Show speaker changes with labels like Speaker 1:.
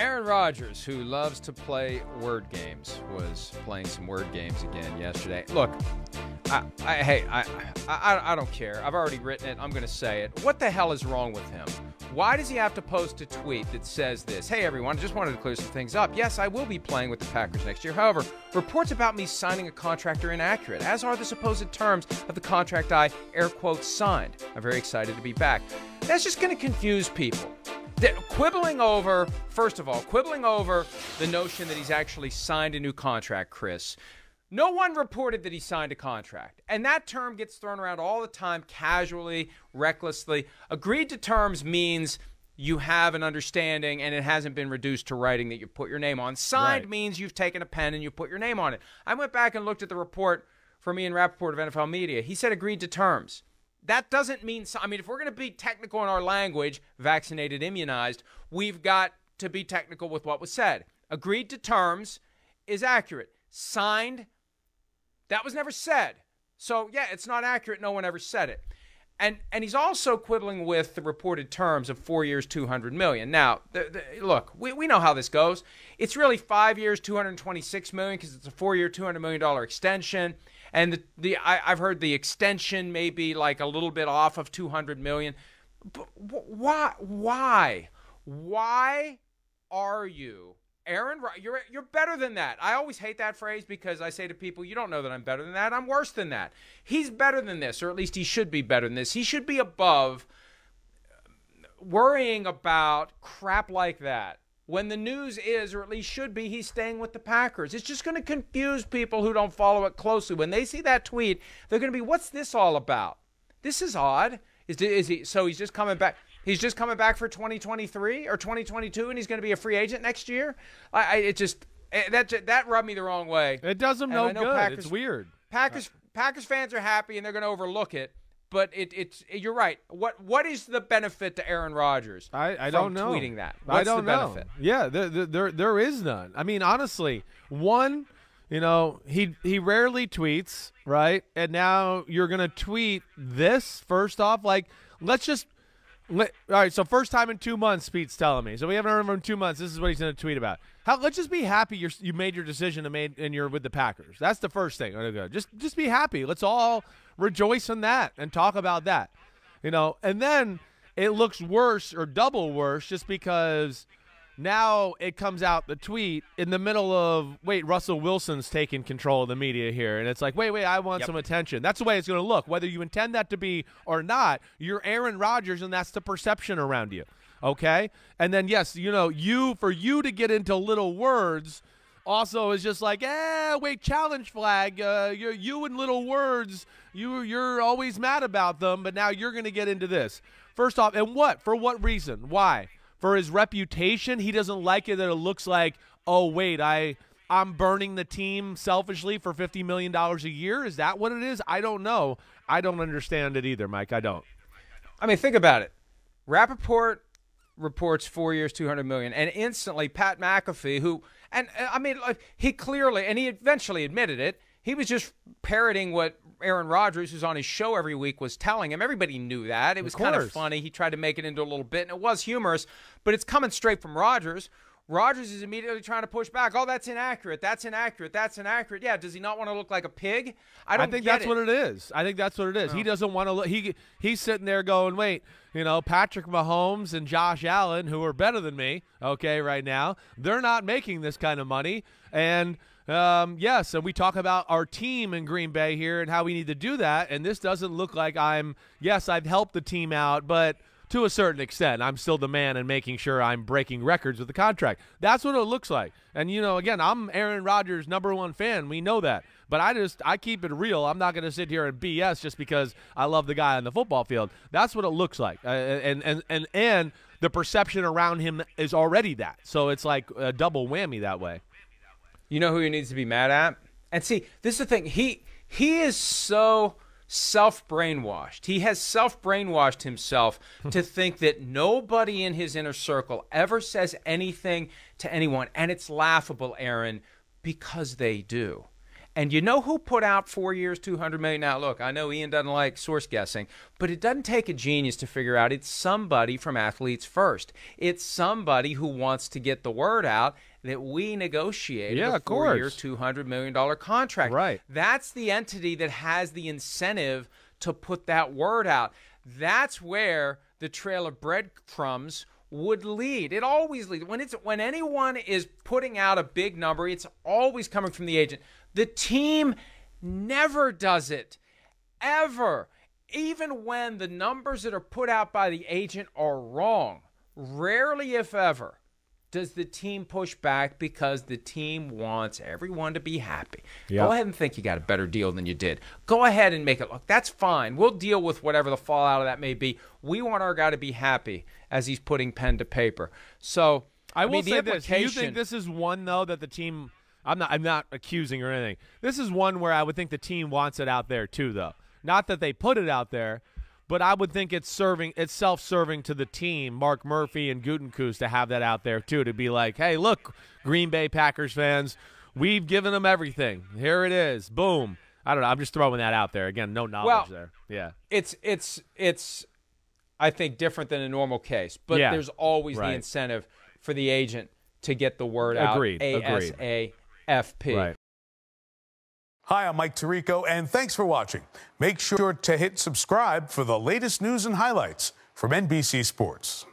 Speaker 1: Aaron Rodgers, who loves to play word games, was playing some word games again yesterday. Look, I, I hey, I, I, I don't care. I've already written it. I'm going to say it. What the hell is wrong with him? Why does he have to post a tweet that says this? Hey, everyone, I just wanted to clear some things up. Yes, I will be playing with the Packers next year. However, reports about me signing a contract are inaccurate, as are the supposed terms of the contract I, air quotes, signed. I'm very excited to be back. That's just going to confuse people quibbling over, first of all, quibbling over the notion that he's actually signed a new contract, Chris. No one reported that he signed a contract. And that term gets thrown around all the time, casually, recklessly. Agreed to terms means you have an understanding and it hasn't been reduced to writing that you put your name on. Signed right. means you've taken a pen and you put your name on it. I went back and looked at the report for me and Rappaport of NFL Media. He said agreed to terms. That doesn't mean, so, I mean, if we're going to be technical in our language, vaccinated, immunized, we've got to be technical with what was said. Agreed to terms is accurate. Signed, that was never said. So, yeah, it's not accurate. No one ever said it. And, and he's also quibbling with the reported terms of four years, 200 million. Now, the, the, look, we, we know how this goes. It's really five years, 226 million, because it's a four year, $200 million extension and the, the I, have heard the extension may be like a little bit off of 200 million. But why? Why? Why are you? Aaron, you're you're better than that. I always hate that phrase because I say to people, "You don't know that I'm better than that. I'm worse than that." He's better than this, or at least he should be better than this. He should be above worrying about crap like that when the news is, or at least should be, he's staying with the Packers. It's just going to confuse people who don't follow it closely. When they see that tweet, they're going to be, what's this all about? This is odd. Is, is he? So he's just coming back. He's just coming back for 2023 or 2022, and he's going to be a free agent next year. I, I it just eh, that that rubbed me the wrong way. It does him and no good. Packers, it's weird. Packers Packers fans are happy, and they're going to overlook it but it, it's you're right. What what is the benefit to Aaron Rodgers? I, I don't know. Tweeting that. What's I don't the benefit? know.
Speaker 2: Yeah, there, there there is none. I mean, honestly, one, you know, he he rarely tweets, right? And now you're gonna tweet this first off. Like, let's just all right, so first time in two months, Pete's telling me. So we haven't heard from him in two months. This is what he's going to tweet about. How? Let's just be happy you you made your decision and made and you're with the Packers. That's the first thing. Just just be happy. Let's all rejoice in that and talk about that. You know, and then it looks worse or double worse just because – now it comes out the tweet in the middle of wait, Russell Wilson's taking control of the media here, and it's like wait, wait, I want yep. some attention. That's the way it's going to look, whether you intend that to be or not. You're Aaron Rodgers, and that's the perception around you. Okay, and then yes, you know, you for you to get into little words also is just like, eh, wait, challenge flag. Uh, you you and little words, you you're always mad about them, but now you're going to get into this. First off, and what for what reason? Why? for his reputation, he doesn't like it that it looks like, oh wait, I I'm burning the team selfishly for fifty million dollars a year. Is that what it is?
Speaker 1: I don't know. I don't understand it either, Mike. I don't. I mean, think about it. Rappaport reports four years, two hundred million, and instantly Pat McAfee, who and uh, I mean, like, he clearly and he eventually admitted it he was just parroting what Aaron Rodgers, who's on his show every week, was telling him. Everybody knew that. It was of kind of funny. He tried to make it into a little bit, and it was humorous, but it's coming straight from Rodgers, Rogers is immediately trying to push back. Oh, that's inaccurate. That's inaccurate. That's inaccurate. Yeah, does he not want to look like a pig? I don't. I think that's it. what it
Speaker 2: is. I think that's what it is. No. He oh. doesn't want to look. He he's sitting there going, wait, you know, Patrick Mahomes and Josh Allen, who are better than me, okay, right now, they're not making this kind of money. And um, yes, and we talk about our team in Green Bay here and how we need to do that. And this doesn't look like I'm. Yes, I've helped the team out, but to a certain extent. I'm still the man and making sure I'm breaking records with the contract. That's what it looks like. And you know, again, I'm Aaron Rodgers' number one fan. We know that. But I just I keep it real. I'm not going to sit here and BS just because I love the guy on the football field. That's what it looks like. Uh, and and and and the perception around him is already that. So it's like a double whammy that way.
Speaker 1: You know who he needs to be mad at? And see, this is the thing. He he is so self brainwashed. He has self brainwashed himself hmm. to think that nobody in his inner circle ever says anything to anyone. And it's laughable, Aaron, because they do. And you know who put out four years, 200 million? Now, look, I know Ian doesn't like source guessing, but it doesn't take a genius to figure out it's somebody from Athletes First. It's somebody who wants to get the word out that we negotiated yeah, a four-year, two hundred million dollar contract. Right. That's the entity that has the incentive to put that word out. That's where the trail of breadcrumbs would lead. It always leads when it's when anyone is putting out a big number. It's always coming from the agent. The team never does it, ever. Even when the numbers that are put out by the agent are wrong, rarely, if ever, does the team push back because the team wants everyone to be happy? Yep. Go ahead and think you got a better deal than you did. Go ahead and make it look. That's fine. We'll deal with whatever the fallout of that may be. We want our guy to be happy as he's putting pen to paper. So I, I will mean, say this: you think this
Speaker 2: is one though that the team? I'm not. I'm not accusing or anything. This is one where I would think the team wants it out there too, though. Not that they put it out there, but I would think it's serving it's self serving to the team, Mark Murphy and Gutenkus, to have that out there too, to be like, hey, look, Green Bay Packers fans, we've given them everything. Here it is, boom. I don't know. I'm just throwing that out there. Again, no knowledge well, there. Yeah,
Speaker 1: it's it's it's, I think different than a normal case, but yeah. there's always right. the incentive for the agent to get the word Agreed. out. Agreed.
Speaker 2: ASAFP. Right. Hi, I'm Mike Tirico, and thanks for watching. Make sure to hit subscribe for the latest news and highlights from NBC Sports.